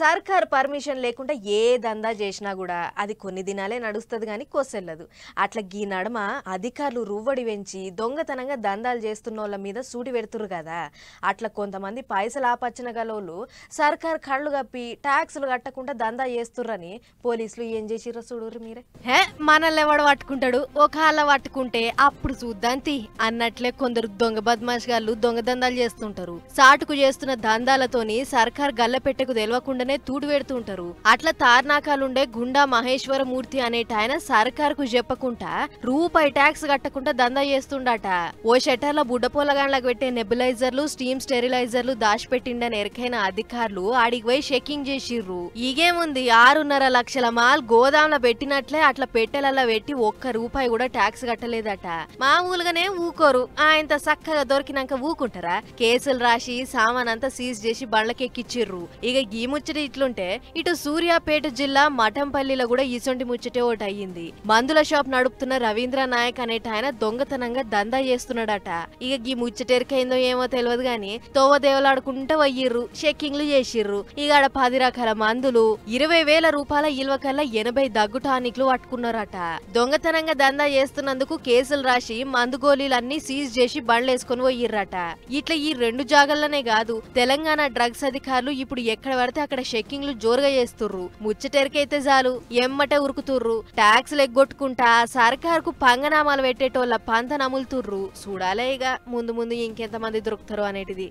సర్కార్ పర్మిషన్ లేకుండా ఏ దందా చేసినా కూడా అది కొన్ని దినాలే నడుస్తుంది కానీ కోసెళ్ళదు అట్లా గీ నడమ అధికారులు రువ్వడి వెంచి దొంగతనంగా దందాలు చేస్తున్న వాళ్ళ మీద సూటి పెడుతురు కదా అట్లా కొంతమంది పైసలు ఆపచ్చిన గలోళ్ళు సర్కార్ కళ్ళు కప్పి ట్యాక్సులు కట్టకుండా దందా చేస్తుర్రని పోలీసులు ఏం చేసిరో చూడురు మీరే హే మనల్ని ఎవడ పట్టుకుంటాడు ఒకళ్ళ పట్టుకుంటే అప్పుడు చూద్దాంతి అన్నట్లే కొందరు దొంగ బద్మాష్ గాళ్ళు దొంగ దందాలు చేస్తుంటారు సాటుకు చేస్తున్న దందాలతోని సర్కార్ గల్ల పెట్టకు తెలియకుండా అనే తూడు పెడుతుంటారు ఉంటారు అట్లా తార్నాకాలుండే గుండా మహేశ్వరమూర్తి అనేట ఆయన కు చెప్పకుండా రూపాయి ట్యాక్స్ కట్టకుండా దందా చేస్తుండట ఓ షట్టర్ల బుడ్డపోలగాండ్లకు పెట్టే నెబులైజర్లు స్టీమ్ స్టెరిలైజర్లు దాచిపెట్టిండని ఎరకైన అధికారులు ఆడికి పోయి చెకింగ్ చేసిర్రు ఇగేముంది ఆరున్నర లక్షల మాల్ గోదాంలో పెట్టినట్లే అట్లా పెట్టెలలో పెట్టి ఒక్క రూపాయి కూడా ట్యాక్స్ కట్టలేదట మామూలుగానే ఊకోరు ఆయంత చక్కగా దొరికినాక ఊకుంటారా కేసులు రాసి సామాన్ అంతా సీజ్ చేసి బండ్లకెక్కిచ్చిర్రు ఇక ఈ ముచ్చ ముచ్చటి ఇట్లుంటే ఇటు సూర్యాపేట జిల్లా మఠంపల్లిలో కూడా ఇసొంటి ముచ్చటే ఒకటి అయ్యింది మందుల షాప్ నడుపుతున్న రవీంద్ర నాయక్ అనేట ఆయన దొంగతనంగా దందా చేస్తున్నాడట ఇక ఈ ముచ్చటెరికైందో ఏమో తెలియదు గాని తోవదేవలాడుకుంటూ వయ్యిర్రు చెక్కింగ్లు చేసిర్రు ఇక ఆడ పది రకాల మందులు ఇరవై వేల రూపాయల ఇల్వ కల్లా ఎనభై దగ్గు టానిక్లు పట్టుకున్నారట దొంగతనంగా దందా చేస్తున్నందుకు కేసులు రాసి మందు గోళీలన్నీ సీజ్ చేసి బండ్లేసుకుని పోయిర్రట ఇట్లా ఈ రెండు జాగల్లోనే కాదు తెలంగాణ డ్రగ్స్ అధికారులు ఇప్పుడు ఎక్కడ పడితే అక్కడ అక్కడ షెక్కింగ్లు జోరుగా చేస్తుర్రు ముచ్చటెరికైతే చాలు ఎమ్మటే ఉరుకుతుర్రు ట్యాక్స్లు ఎగ్గొట్టుకుంటా కు పంగనామాలు పెట్టేటోళ్ళ పంత నములుతుర్రు చూడాలే ఇక ముందు ముందు ఇంకెంతమంది దొరుకుతారు అనేటిది